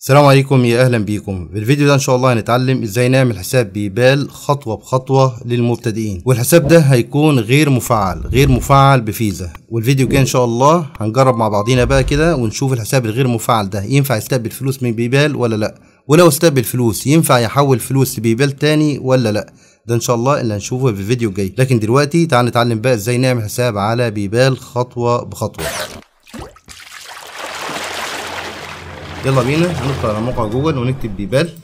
السلام عليكم يا اهلا بيكم في الفيديو ده ان شاء الله هنتعلم ازاي نعمل حساب بيبال خطوه بخطوه للمبتدئين والحساب ده هيكون غير مفعل غير مفعل بفيزا والفيديو الجاي ان شاء الله هنجرب مع بعضينا بقى كده ونشوف الحساب الغير مفعل ده ينفع يستقبل فلوس من بيبال ولا لا ولو استقبل فلوس ينفع يحول فلوس لبيبال تاني ولا لا ده ان شاء الله اللي هنشوفه في الفيديو الجاي لكن دلوقتي تعال نتعلم بقى ازاي نعمل حساب على بيبال خطوه بخطوه يلا بينا هندخل على موقع جوجل ونكتب بيبال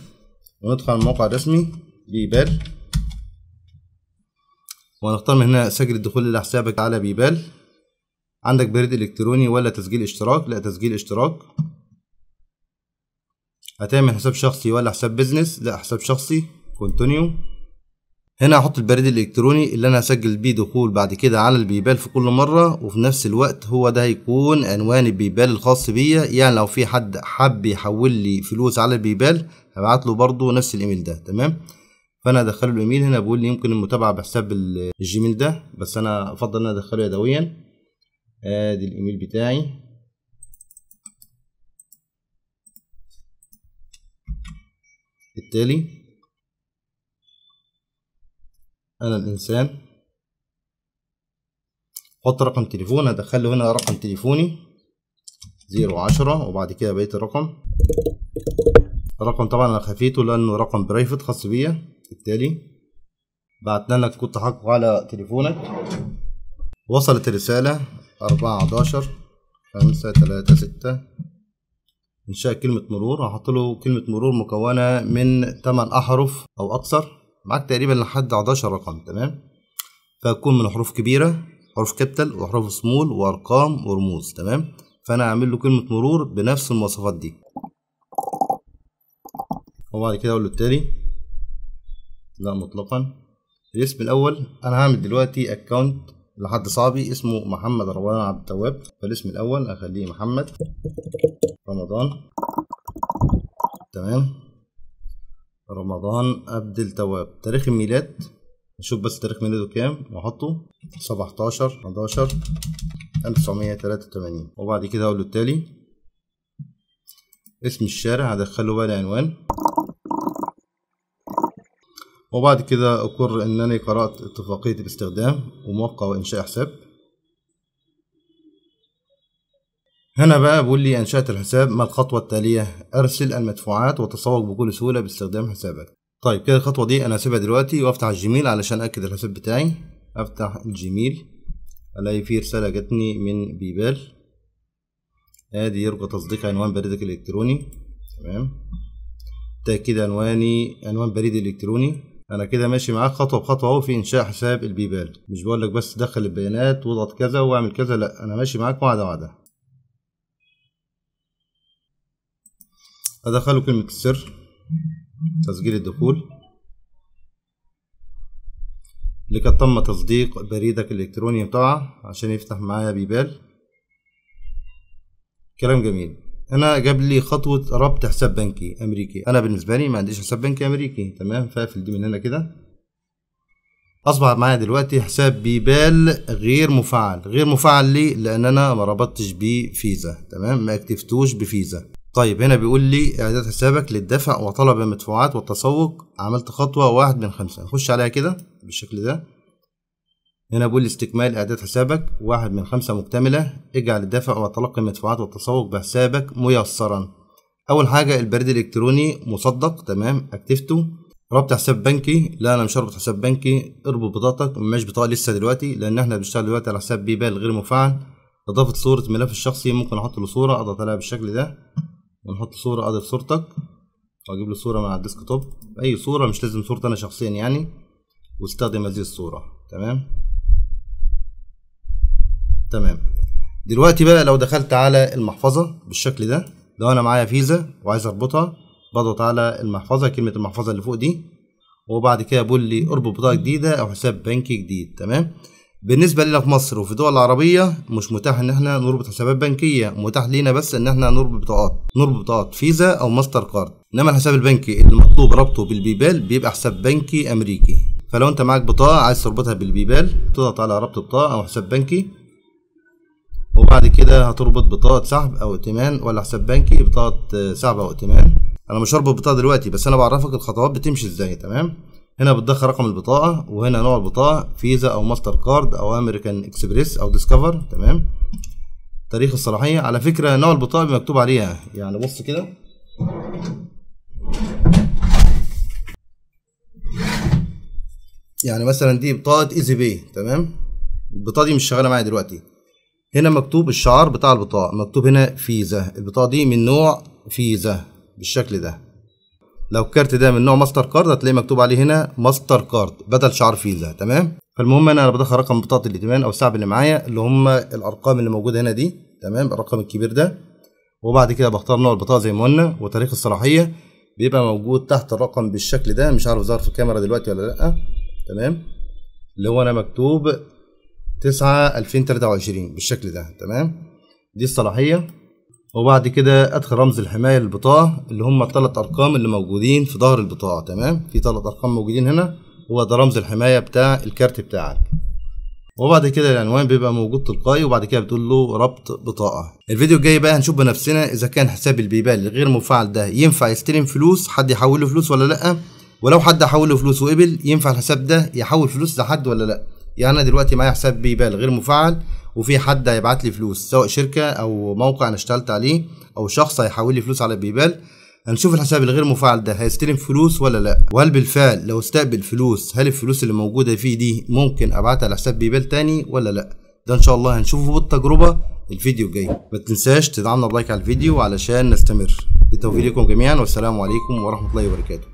وندخل على الموقع الرسمي بيبال وهنختار من هنا سجل الدخول الى حسابك على بيبال عندك بريد الكتروني ولا تسجيل اشتراك لا تسجيل اشتراك هتعمل حساب شخصي ولا حساب بيزنس لا حساب شخصي كونتينيو هنا هحط البريد الالكتروني اللي انا هسجل بيه دخول بعد كده على البيبال في كل مره وفي نفس الوقت هو ده هيكون عنوان البيبال الخاص بيا يعني لو في حد حب يحول لي فلوس على البيبال هبعت له برضه نفس الايميل ده تمام فانا هدخله الايميل هنا بيقول لي يمكن المتابعه بحساب الجيميل ده بس انا افضل ان انا ادخله يدويا ادي الايميل بتاعي التالي انا الانسان حط رقم تليفون هدخل له هنا رقم تليفوني زيرو عشرة وبعد كده بقيت الرقم الرقم طبعا انا خفيته لانه رقم برايفت خاص بيا بالتالي بعتنا لك كود تحقق على تليفونك وصلت الرسالة أربعة عشر خمسة تلاتة ستة إنشاء كلمة مرور هحط له كلمة مرور مكونة من تمن أحرف أو أكثر معاك تقريبا لحد 11 رقم تمام فهتكون من حروف كبيرة حروف كابيتال وحروف سمول وأرقام ورموز تمام فأنا هعمل له كلمة مرور بنفس المواصفات دي وبعد كده أقول له التالي لا مطلقا الاسم الأول أنا هعمل دلوقتي أكونت لحد صاحبي اسمه محمد رمضان عبد التواب فالاسم الأول أخليه محمد رمضان تمام رمضان عبد التواب تاريخ الميلاد نشوف بس تاريخ ميلاده كام واحطه 17 11 1983 وبعد كده اقول له التالي اسم الشارع هدخله بقى العنوان وبعد كده اقر انني قرأت اتفاقية الاستخدام وموقع وانشاء حساب هنا بقى بيقول لي أنشأت الحساب ما الخطوة التالية أرسل المدفوعات وتسوق بكل سهولة باستخدام حسابك طيب كده الخطوة دي أنا هسيبها دلوقتي وأفتح الجيميل علشان أكد الحساب بتاعي أفتح الجيميل ألاقي فيه رسالة جاتني من بيبال آدي يرجى تصديق عنوان بريدك الإلكتروني تمام تأكيد عنواني عنوان بريدي الإلكتروني انا كده ماشي معاك خطوه بخطوه اهو في انشاء حساب البيبال مش بقول لك بس دخل البيانات واضغط كذا واعمل كذا لا انا ماشي معاك واحده واحده أدخله كلمة السر تسجيل الدخول لقد تم تصديق بريدك الإلكتروني بتاعه عشان يفتح معايا بيبال كلام جميل انا جاب لي خطوه ربط حساب بنكي امريكي انا بالنسبه لي ما عنديش حساب بنكي امريكي تمام فاقفل دي من هنا كده اصبح معايا دلوقتي حساب بيبال غير مفعل غير مفعل ليه لان انا ما ربطتش بيه فيزا تمام ما اكتفتوش بفيزا طيب هنا بيقول لي اعداد حسابك للدفع وطلب المدفوعات والتسوق عملت خطوة واحد من خمسة نخش عليها كده بالشكل ده هنا بيقول لي استكمال اعداد حسابك واحد من خمسة مكتملة اجعل الدفع وتلقي المدفوعات والتسوق بحسابك ميسرا اول حاجة البريد الالكتروني مصدق تمام اكتفته ربط حساب بنكي لا انا مش هربط حساب بنكي اربط بطاقتك مش بطاقة لسه دلوقتي لان احنا بنشتغل دلوقتي على حساب بيبال غير مفعل اضافة صورة ملف الشخصي ممكن احط له صورة اضغط عليها بالشكل ده ونحط صورة أضيف صورتك وأجيب له صورة من على الديسك توب أي صورة مش لازم صورتي أنا شخصيا يعني واستخدم هذه الصورة تمام تمام دلوقتي بقى لو دخلت على المحفظة بالشكل ده لو أنا معايا فيزا وعايز أربطها بضغط على المحفظة كلمة المحفظة اللي فوق دي وبعد كده بقول لي اربط بطاقة جديدة أو حساب بنكي جديد تمام بالنسبة لنا في مصر وفي الدول العربية مش متاح ان احنا نربط حسابات بنكية متاح لينا بس ان احنا نربط بطاقات نربط بطاقات فيزا او ماستر كارد انما الحساب البنكي اللي مطلوب ربطه بالبيبال بيبقى حساب بنكي امريكي فلو انت معاك بطاقة عايز تربطها بالبيبال تضغط على ربط بطاقة او حساب بنكي وبعد كده هتربط بطاقة سحب او ائتمان ولا حساب بنكي بطاقة سحب او ائتمان انا مش هربط بطاقة دلوقتي بس انا بعرفك الخطوات بتمشي ازاي تمام هنا بتدخل رقم البطاقه وهنا نوع البطاقه فيزا او ماستر كارد او امريكان اكسبريس او ديسكفر تمام تاريخ الصلاحيه على فكره نوع البطاقه مكتوب عليها يعني بص كده يعني مثلا دي بطاقه ايزي باي تمام البطاقه دي مش شغاله معايا دلوقتي هنا مكتوب الشعار بتاع البطاقه مكتوب هنا فيزا البطاقه دي من نوع فيزا بالشكل ده لو الكارت ده من نوع ماستر كارد هتلاقي مكتوب عليه هنا ماستر كارد بدل شعار فيزا تمام فالمهم انا بدخل رقم بطاقه الائتمان او السعب اللي معايا اللي هم الارقام اللي موجوده هنا دي تمام الرقم الكبير ده وبعد كده بختار نوع البطاقه زي ما قلنا وتاريخ الصلاحيه بيبقى موجود تحت الرقم بالشكل ده مش عارف ظهر في الكاميرا دلوقتي ولا لا تمام اللي هو انا مكتوب 9 2023 بالشكل ده تمام دي الصلاحيه وبعد كده ادخل رمز الحمايه للبطاقه اللي هم الثلاث ارقام اللي موجودين في ظهر البطاقه تمام في ثلاث ارقام موجودين هنا هو ده رمز الحمايه بتاع الكارت بتاعك وبعد كده العنوان بيبقى موجود تلقائي وبعد كده بتقول له ربط بطاقه الفيديو الجاي بقى هنشوف بنفسنا اذا كان حساب البيبال الغير مفعل ده ينفع يستلم فلوس حد يحول له فلوس ولا لا ولو حد حول له فلوس وقبل ينفع الحساب ده يحول فلوس لحد ولا لا يعني انا دلوقتي معايا حساب بيبال غير مفعل وفي حد هيبعت لي فلوس سواء شركه او موقع انا اشتغلت عليه او شخص هيحول لي فلوس على بيبال هنشوف الحساب الغير مفعل ده هيستلم فلوس ولا لا وهل بالفعل لو استقبل فلوس هل الفلوس اللي موجوده فيه دي ممكن ابعتها على حساب بيبال تاني ولا لا ده ان شاء الله هنشوفه بالتجربه الفيديو الجاي ما تنساش تدعمنا بلايك على الفيديو علشان نستمر بتوفيقكم جميعا والسلام عليكم ورحمه الله وبركاته